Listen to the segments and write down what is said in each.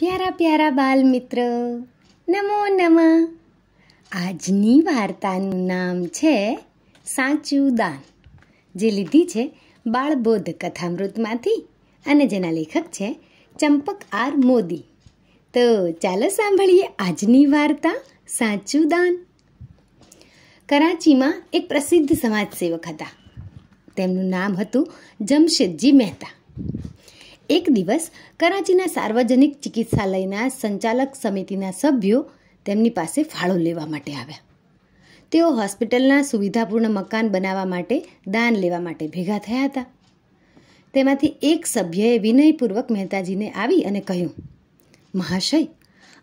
પ્યારા પ્યારા બાલ મિત્ર નમો નમ આજની વાર્તાનું નામ છે સાચું દાન જે લીધી છે બાળબોધ કથામૃતમાંથી અને જેના લેખક છે ચંપક આર મોદી તો ચાલો સાંભળીએ આજની વાર્તા સાચું દાન કરાચીમાં એક પ્રસિદ્ધ સમાજસેવક હતા તેમનું નામ હતું જમશેદજી મહેતા એક દિવસ કરાચીના સાર્વજનિક ચિકિત્સાલયના સંચાલક સમિતિના સભ્યો તેમની પાસે ફાળો લેવા માટે આવ્યા તેઓ હોસ્પિટલના સુવિધાપૂર્ણ મકાન બનાવવા માટે દાન લેવા માટે ભેગા થયા હતા તેમાંથી એક સભ્યએ વિનયપૂર્વક મહેતાજીને આવી અને કહ્યું મહાશય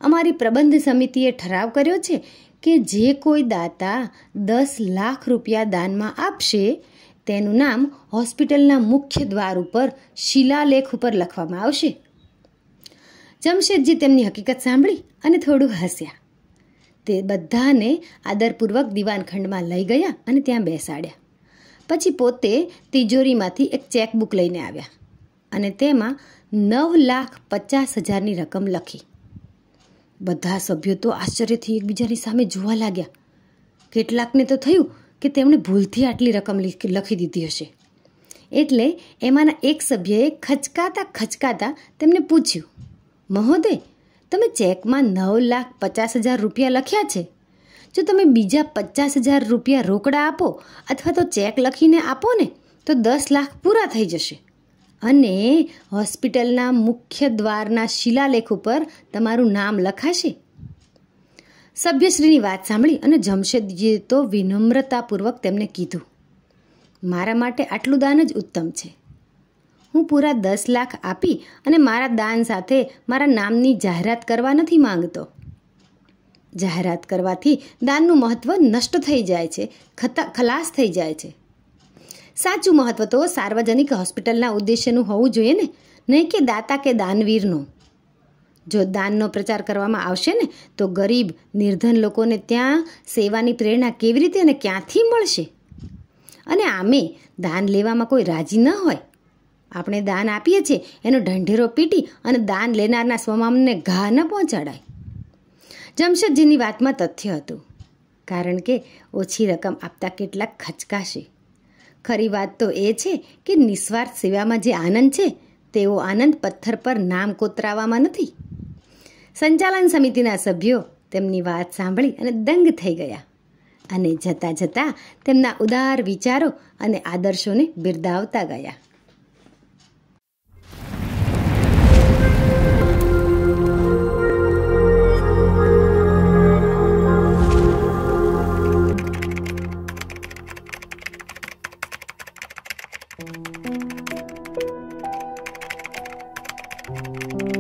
અમારી પ્રબંધ સમિતિએ ઠરાવ કર્યો છે કે જે કોઈ દાતા દસ લાખ રૂપિયા દાનમાં આપશે તેનું નામ હોસ્પિટલના મુખ્ય દ્વાર ઉપર શિલાલેખ ઉપર લખવામાં આવશે જમશેદજી તેમની હકીકત સાંભળી અને થોડું હસ્યા તે બધાને આદરપૂર્વક દિવાનખંડમાં લઈ ગયા અને ત્યાં બેસાડ્યા પછી પોતે તિજોરીમાંથી એક ચેકબુક લઈને આવ્યા અને તેમાં નવ લાખ પચાસ હજારની રકમ લખી બધા સભ્યો તો આશ્ચર્યથી એકબીજાની સામે જોવા લાગ્યા કેટલાકને તો થયું કે તેમણે ભૂલથી આટલી રકમ લખી દીધી હશે એટલે એમાંના એક સભ્યએ ખચકાતા ખચકાતા તેમને પૂછ્યું મહોદય તમે ચેકમાં નવ લાખ પચાસ હજાર રૂપિયા લખ્યા છે જો તમે બીજા પચાસ હજાર રૂપિયા રોકડા આપો અથવા તો ચેક લખીને આપો ને તો દસ લાખ પૂરા થઈ જશે અને હોસ્પિટલના મુખ્ય દ્વારના શિલાલેખ ઉપર તમારું નામ લખાશે સભ્યશ્રીની વાત સાંભળી અને જમશેદજીએ તો વિનમ્રતાપૂર્વક તેમને કીધું મારા માટે આટલું દાન જ ઉત્તમ છે હું પૂરા દસ લાખ આપી અને મારા દાન સાથે મારા નામની જાહેરાત કરવા નથી માંગતો જાહેરાત કરવાથી દાનનું મહત્ત્વ નષ્ટ થઈ જાય છે ખતા ખલાસ થઈ જાય છે સાચું મહત્ત્વ તો સાર્વજનિક હોસ્પિટલના ઉદ્દેશ્યનું હોવું જોઈએ ને નહીં કે દાતા કે દાનવીરનું જો દાનનો પ્રચાર કરવામાં આવશે ને તો ગરીબ નિર્ધન લોકોને ત્યાં સેવાની પ્રેરણા કેવી રીતે અને ક્યાંથી મળશે અને આમે દાન લેવામાં કોઈ રાજી ન હોય આપણે દાન આપીએ છીએ એનો ઢંઢેરો પીટી અને દાન લેનારના સ્વમામને ઘા ન પહોંચાડાય જમશેદજીની વાતમાં તથ્ય હતું કારણ કે ઓછી રકમ આપતા કેટલાક ખચકાશે ખરી વાત તો એ છે કે નિસ્વાર્થ સેવામાં જે આનંદ છે તેવો આનંદ પથ્થર પર નામ કોતરાવામાં નથી સંચાલન સમિતિના સભ્યો તેમની વાત સાંભળી અને દંગ થઈ ગયા અને જતાં જતાં તેમના ઉદાર વિચારો અને આદર્શોને બિરદાવતા ગયા thank you